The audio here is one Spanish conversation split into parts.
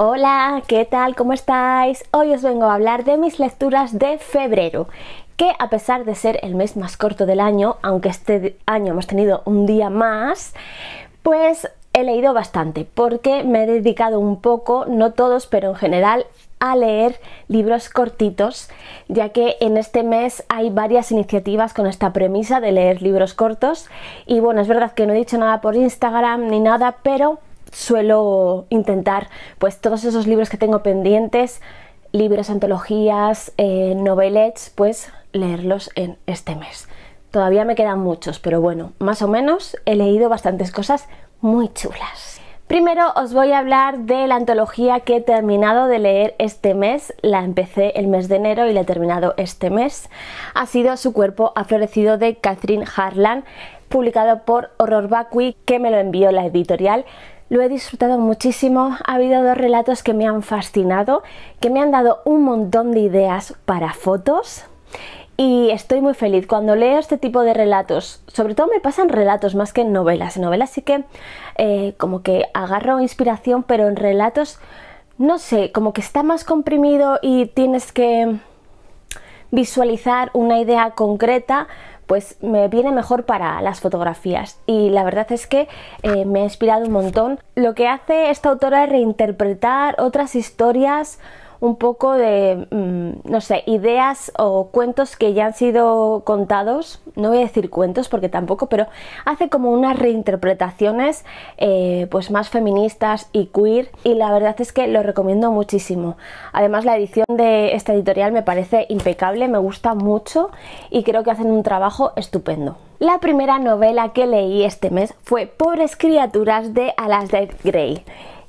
Hola, ¿qué tal? ¿Cómo estáis? Hoy os vengo a hablar de mis lecturas de febrero, que a pesar de ser el mes más corto del año, aunque este año hemos tenido un día más, pues he leído bastante, porque me he dedicado un poco, no todos, pero en general, a leer libros cortitos, ya que en este mes hay varias iniciativas con esta premisa de leer libros cortos. Y bueno, es verdad que no he dicho nada por Instagram ni nada, pero suelo intentar pues todos esos libros que tengo pendientes, libros, antologías, eh, novelets, pues leerlos en este mes. Todavía me quedan muchos, pero bueno, más o menos he leído bastantes cosas muy chulas. Primero os voy a hablar de la antología que he terminado de leer este mes. La empecé el mes de enero y la he terminado este mes. Ha sido Su cuerpo ha florecido de Catherine Harlan, publicado por Horror Vacui, que me lo envió la editorial. Lo he disfrutado muchísimo, ha habido dos relatos que me han fascinado, que me han dado un montón de ideas para fotos y estoy muy feliz cuando leo este tipo de relatos. Sobre todo me pasan relatos más que novelas. En novelas sí que eh, como que agarro inspiración, pero en relatos no sé, como que está más comprimido y tienes que visualizar una idea concreta, pues me viene mejor para las fotografías y la verdad es que eh, me ha inspirado un montón. Lo que hace esta autora es reinterpretar otras historias un poco de, mm, no sé, ideas o cuentos que ya han sido contados, no voy a decir cuentos porque tampoco, pero hace como unas reinterpretaciones eh, pues más feministas y queer y la verdad es que lo recomiendo muchísimo. Además la edición de esta editorial me parece impecable, me gusta mucho y creo que hacen un trabajo estupendo. La primera novela que leí este mes fue Pobres criaturas de Alasdair Gray.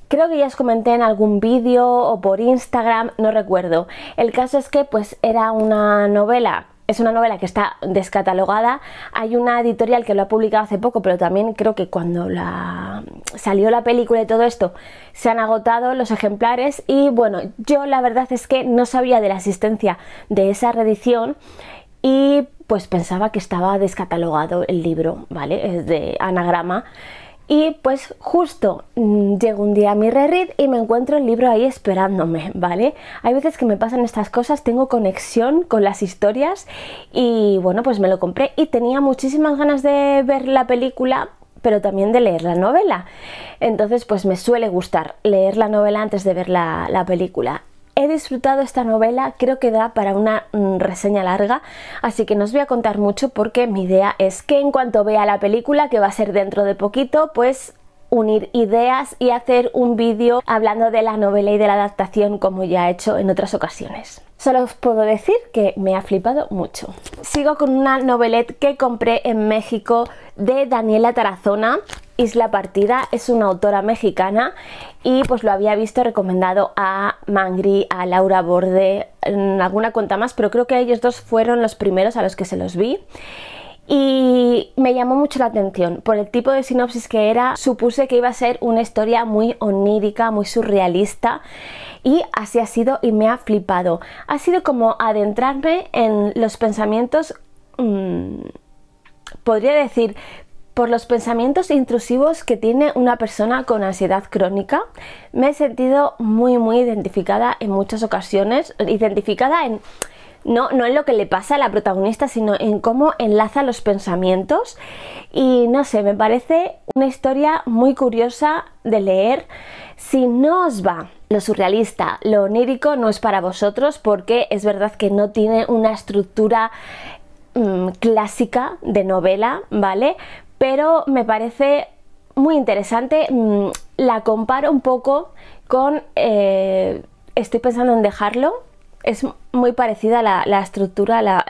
Creo que ya os comenté en algún vídeo o por Instagram, no recuerdo. El caso es que pues era una novela es una novela que está descatalogada. Hay una editorial que lo ha publicado hace poco, pero también creo que cuando salió la película y todo esto, se han agotado los ejemplares. Y bueno, yo la verdad es que no sabía de la existencia de esa reedición y pues pensaba que estaba descatalogado el libro, ¿vale? Es de anagrama. Y pues justo mm, llego un día a mi reread y me encuentro el libro ahí esperándome, ¿vale? Hay veces que me pasan estas cosas, tengo conexión con las historias y bueno, pues me lo compré y tenía muchísimas ganas de ver la película pero también de leer la novela. Entonces, pues me suele gustar leer la novela antes de ver la, la película he disfrutado esta novela, creo que da para una mm, reseña larga, así que no os voy a contar mucho porque mi idea es que en cuanto vea la película, que va a ser dentro de poquito, pues unir ideas y hacer un vídeo hablando de la novela y de la adaptación como ya he hecho en otras ocasiones. Solo os puedo decir que me ha flipado mucho. Sigo con una novelette que compré en México de Daniela Tarazona Isla Partida es una autora mexicana y pues lo había visto recomendado a Mangri, a Laura Borde, en alguna cuenta más, pero creo que ellos dos fueron los primeros a los que se los vi. Y me llamó mucho la atención. Por el tipo de sinopsis que era, supuse que iba a ser una historia muy onírica, muy surrealista. Y así ha sido y me ha flipado. Ha sido como adentrarme en los pensamientos... Mm, podría decir por los pensamientos intrusivos que tiene una persona con ansiedad crónica. Me he sentido muy, muy identificada en muchas ocasiones, identificada en... No, no en lo que le pasa a la protagonista, sino en cómo enlaza los pensamientos. Y no sé, me parece una historia muy curiosa de leer. Si no os va lo surrealista, lo onírico no es para vosotros porque es verdad que no tiene una estructura mm, clásica de novela, ¿vale? pero me parece muy interesante. Mm, la comparo un poco con... Eh, estoy pensando en dejarlo. Es muy parecida la, la estructura, la,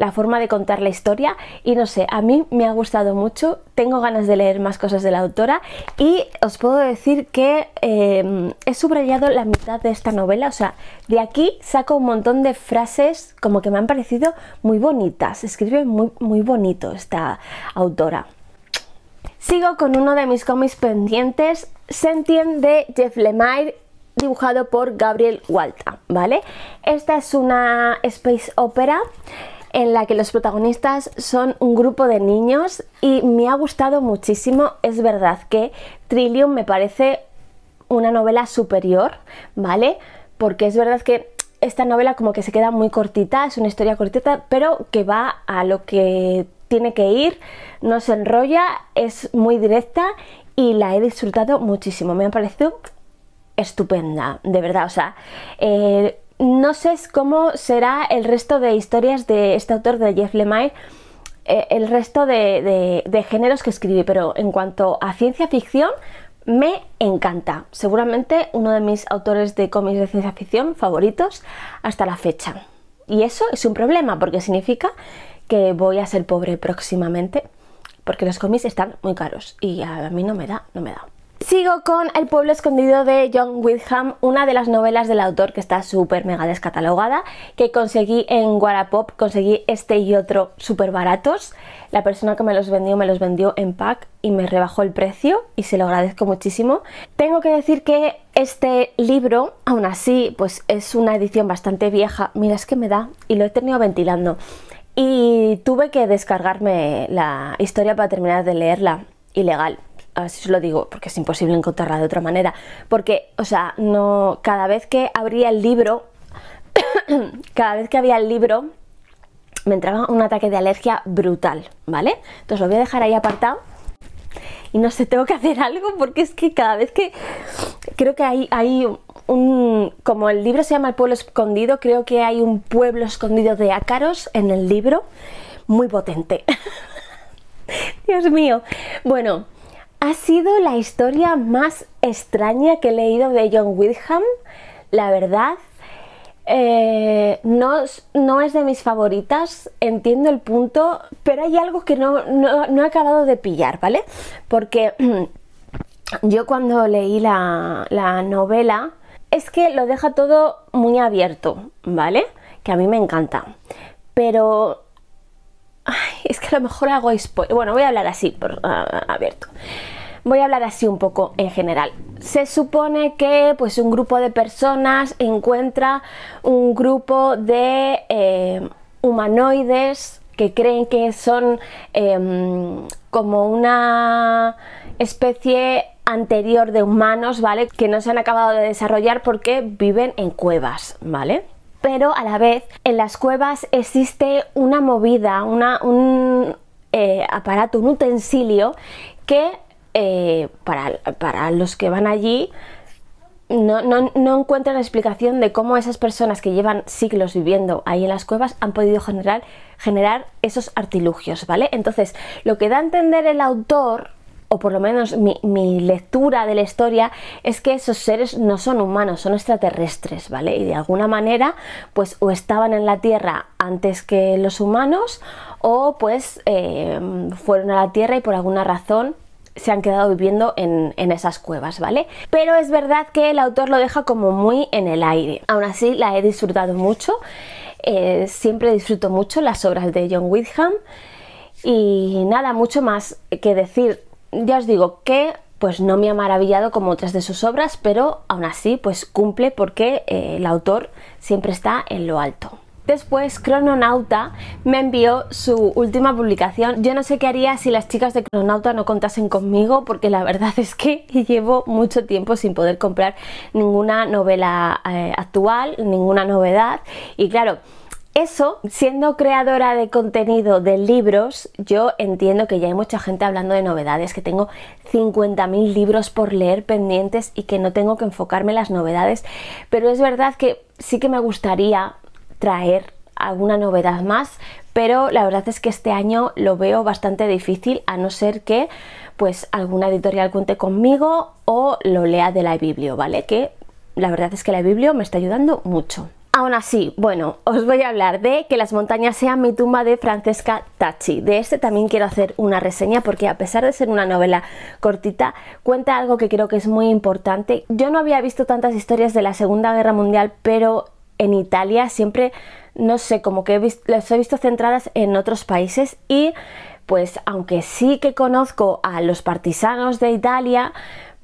la forma de contar la historia y no sé, a mí me ha gustado mucho, tengo ganas de leer más cosas de la autora y os puedo decir que em, he subrayado la mitad de esta novela, o sea, de aquí saco un montón de frases como que me han parecido muy bonitas, escribe muy, muy bonito esta autora. Sigo con uno de mis cómics pendientes, Sentien de Jeff Lemire dibujado por Gabriel Walta, ¿vale? Esta es una space opera en la que los protagonistas son un grupo de niños y me ha gustado muchísimo. Es verdad que Trillium me parece una novela superior, ¿vale? Porque es verdad que esta novela como que se queda muy cortita, es una historia cortita, pero que va a lo que tiene que ir, no se enrolla, es muy directa y la he disfrutado muchísimo. Me ha parecido estupenda, de verdad. O sea, eh, no sé cómo será el resto de historias de este autor de Jeff Lemire, eh, el resto de, de, géneros que escribe, pero en cuanto a ciencia ficción, me encanta. Seguramente uno de mis autores de cómics de ciencia ficción favoritos hasta la fecha. Y eso es un problema porque significa que voy a ser pobre próximamente porque los cómics están muy caros y a mí no me da, no me da. Sigo con El pueblo escondido de John Wyndham, una de las novelas del autor que está súper mega descatalogada, que conseguí en Wallapop, conseguí este y otro súper baratos. La persona que me los vendió me los vendió en pack y me rebajó el precio y se lo agradezco muchísimo. Tengo que decir que este libro, aún así, pues es una edición bastante vieja. Mira, es que me da y lo he tenido ventilando. Y tuve que descargarme la historia para terminar de leerla, ilegal si os lo digo, porque es imposible encontrarla de otra manera, porque, o sea, no, cada vez que abría el libro, cada vez que había el libro, me entraba un ataque de alergia brutal, ¿vale? Entonces lo voy a dejar ahí apartado y no sé, tengo que hacer algo porque es que cada vez que creo que hay, hay un, como el libro se llama El pueblo escondido, creo que hay un pueblo escondido de ácaros en el libro muy potente. Dios mío. Bueno, ha sido la historia más extraña que he leído de John Wyndham, la verdad. Eh, no, es de mis favoritas, entiendo el punto, pero hay algo que no, he acabado de pillar, ¿vale? Porque yo cuando leí la novela, es que lo deja todo muy abierto, ¿vale? Que a mí me encanta. Pero es que a lo mejor hago spoiler. Bueno, voy a hablar así, por, ah, abierto. Voy a hablar así un poco en general. Se supone que pues, un grupo de personas encuentra un grupo de eh, humanoides que creen que son em, como una especie anterior de humanos, ¿vale? Que no se han acabado de desarrollar porque viven en cuevas, ¿vale? pero a la vez en las cuevas existe una movida, un eh, aparato, un utensilio que eh, para, los que van allí no, encuentran explicación de cómo esas personas que llevan siglos viviendo ahí en las cuevas han podido generar, generar esos artilugios, ¿vale? Entonces, lo que da a entender el autor o por lo menos mi, lectura de la historia, es que esos seres no son humanos, son extraterrestres, ¿vale? Y de alguna manera, pues o estaban en la Tierra antes que los humanos, o pues em, fueron a la Tierra y por alguna razón se han quedado viviendo en, esas cuevas, ¿vale? Pero es verdad que el autor lo deja como muy en el aire. Aún así, la he disfrutado mucho. Eh, siempre disfruto mucho las obras de John Wyndham. Y nada, mucho más que decir ya os digo que pues no me ha maravillado como otras de sus obras, pero aún así pues cumple porque eh, el autor siempre está en lo alto. Después, Crononauta me envió su última publicación. Yo no sé qué haría si las chicas de Crononauta no contasen conmigo, porque la verdad es que llevo mucho tiempo sin poder comprar ninguna novela eh, actual, ninguna novedad. Y claro, eso, siendo creadora de contenido de libros, yo entiendo que ya hay mucha gente hablando de novedades, que tengo 50.000 libros por leer pendientes y que no tengo que enfocarme en las novedades, pero es verdad que sí que me gustaría traer alguna novedad más, pero la verdad es que este año lo veo bastante difícil a no ser que pues alguna editorial cuente conmigo o lo lea de la Biblio, ¿vale? Que la verdad es que la Biblio me está ayudando mucho aún así, bueno, os voy a hablar de Que las montañas sean mi tumba de Francesca Tacci. De este también quiero hacer una reseña porque a pesar de ser una novela cortita, cuenta algo que creo que es muy importante. Yo no había visto tantas historias de la Segunda Guerra Mundial, pero en Italia siempre, no sé, como que las he visto centradas en otros países y pues aunque sí que conozco a los partisanos de Italia,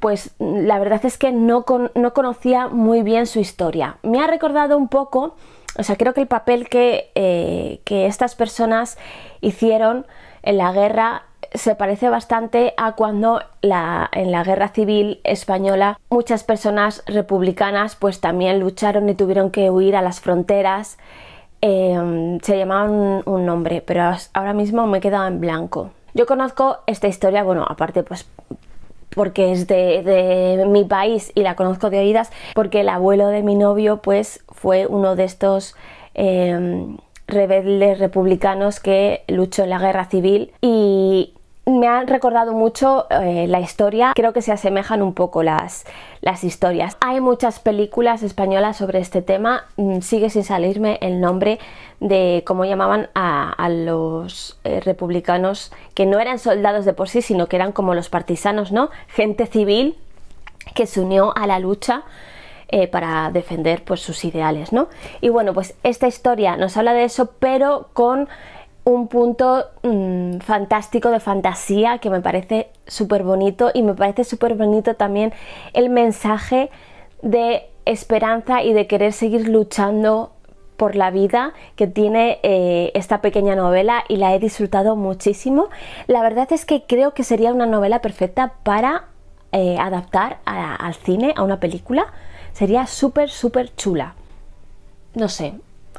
pues mm, la verdad es que no, no conocía muy bien su historia. Me ha recordado un poco, o sea, creo que el papel que, eh, que estas personas hicieron en la guerra se parece bastante a cuando la, en la guerra civil española muchas personas republicanas pues también lucharon y tuvieron que huir a las fronteras. Em, se llamaban un, un, nombre, pero ahora mismo me he quedado en blanco. Yo conozco esta historia, bueno, aparte pues porque es de, mi país y la conozco de oídas, porque el abuelo de mi novio pues fue uno de estos eh, rebeldes republicanos que luchó en la guerra civil y me han recordado mucho eh, la historia, creo que se asemejan un poco las, historias. Hay muchas películas españolas sobre este tema, mm, sigue sin salirme el nombre de cómo llamaban a, los eh, republicanos que no eran soldados de por sí, sino que eran como los partisanos, ¿no? Gente civil que se unió a la lucha eh, para defender pues, sus ideales, ¿no? Y bueno, pues esta historia nos habla de eso, pero con un punto mm, fantástico de fantasía que me parece súper bonito y me parece súper bonito también el mensaje de esperanza y de querer seguir luchando por la vida que tiene eh, esta pequeña novela y la he disfrutado muchísimo. La verdad es que creo que sería una novela perfecta para eh, adaptar al cine, a una película. Sería súper, súper chula. No sé,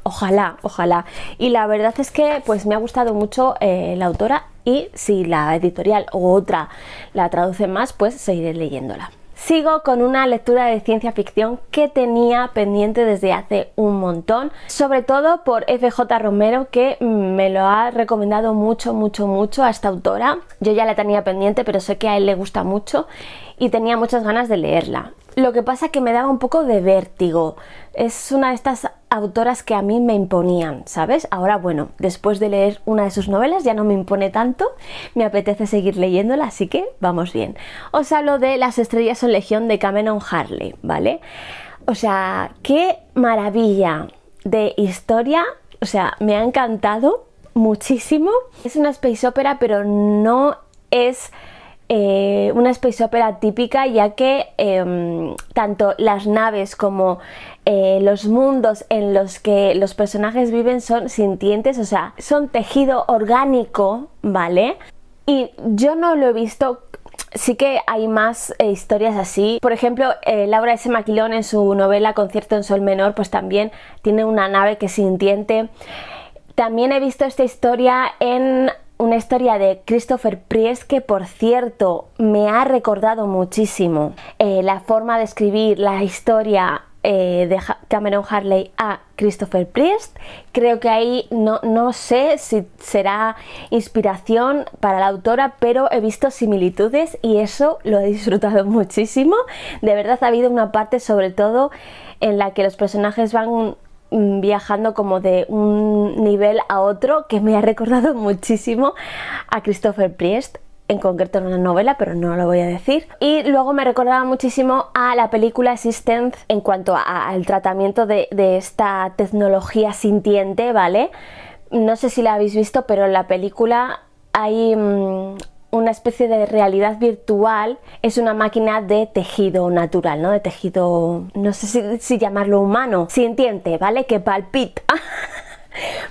ojalá, ojalá. Y la verdad es que pues me ha gustado mucho eh, la autora y si la editorial u otra la traduce más, pues seguiré leyéndola. Sigo con una lectura de ciencia ficción que tenía pendiente desde hace un montón, sobre todo por FJ Romero que me lo ha recomendado mucho, mucho, mucho a esta autora. Yo ya la tenía pendiente, pero sé que a él le gusta mucho y tenía muchas ganas de leerla. Lo que pasa que me daba un poco de vértigo. Es una de estas autoras que a mí me imponían, ¿sabes? Ahora, bueno, después de leer una de sus novelas ya no me impone tanto, me apetece seguir leyéndola, así que vamos bien. Os hablo de Las estrellas son legión de Cameron Harley, ¿vale? O sea, qué maravilla de historia, o sea, me ha encantado muchísimo. Es una space opera, pero no es eh, una space opera típica ya que em, tanto las naves como eh, los mundos en los que los personajes viven son sintientes, o sea, son tejido orgánico, ¿vale? Y yo no lo he visto sí que hay más eh, historias así. Por ejemplo, Laura S. Maquilón en su novela Concierto en Sol Menor, pues también tiene una nave que sintiente. También he visto esta historia en una historia de Christopher Priest que, por cierto, me ha recordado muchísimo eh, la forma de escribir la historia eh, de Cameron Harley a Christopher Priest. Creo que ahí no, no sé si será inspiración para la autora, pero he visto similitudes y eso lo he disfrutado muchísimo. De verdad ha habido una parte sobre todo en la que los personajes van viajando como de un nivel a otro que me ha recordado muchísimo a Christopher Priest en concreto en una novela, pero no lo voy a decir. Y luego me recordaba muchísimo a la película Existence en cuanto al tratamiento de, esta tecnología sintiente, ¿vale? No sé si la habéis visto, pero en la película hay mm, una especie de realidad virtual, es una máquina de tejido natural, ¿no? De tejido, no sé si, llamarlo humano, si entiende, ¿vale? Que palpita.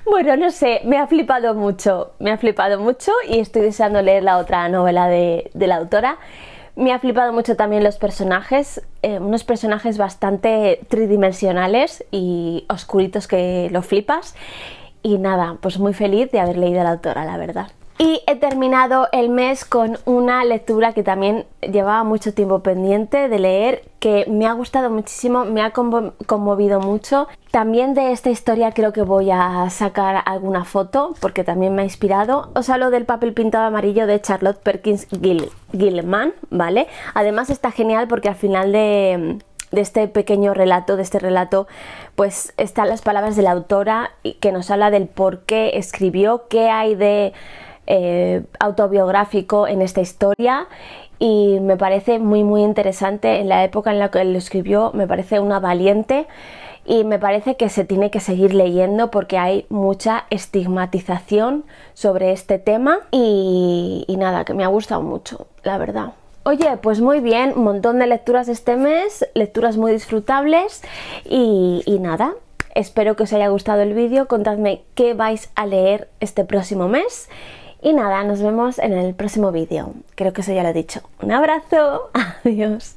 Bueno, no sé, me ha flipado mucho, me ha flipado mucho y estoy deseando leer la otra novela de, la autora. Me ha flipado mucho también los personajes, eh, unos personajes bastante tridimensionales y oscuritos que lo flipas. Y nada, pues muy feliz de haber leído a la autora, la verdad. Y he terminado el mes con una lectura que también llevaba mucho tiempo pendiente de leer, que me ha gustado muchísimo, me ha conmovido mucho. También de esta historia creo que voy a sacar alguna foto porque también me ha inspirado. Os hablo del papel pintado amarillo de Charlotte Perkins Gilman, ¿vale? Además está genial porque al final de, de este pequeño relato, de este relato, pues están las palabras de la autora que nos habla del por qué escribió, qué hay de eh, autobiográfico en esta historia y me parece muy muy interesante en la época en la que lo escribió, me parece una valiente y me parece que se tiene que seguir leyendo porque hay mucha estigmatización sobre este tema y, nada, que me ha gustado mucho, la verdad. Oye, pues muy bien, un montón de lecturas este mes, lecturas muy disfrutables y, y nada, espero que os haya gustado el vídeo, contadme qué vais a leer este próximo mes y nada, nos vemos en el próximo vídeo. Creo que eso ya lo he dicho. Un abrazo, adiós.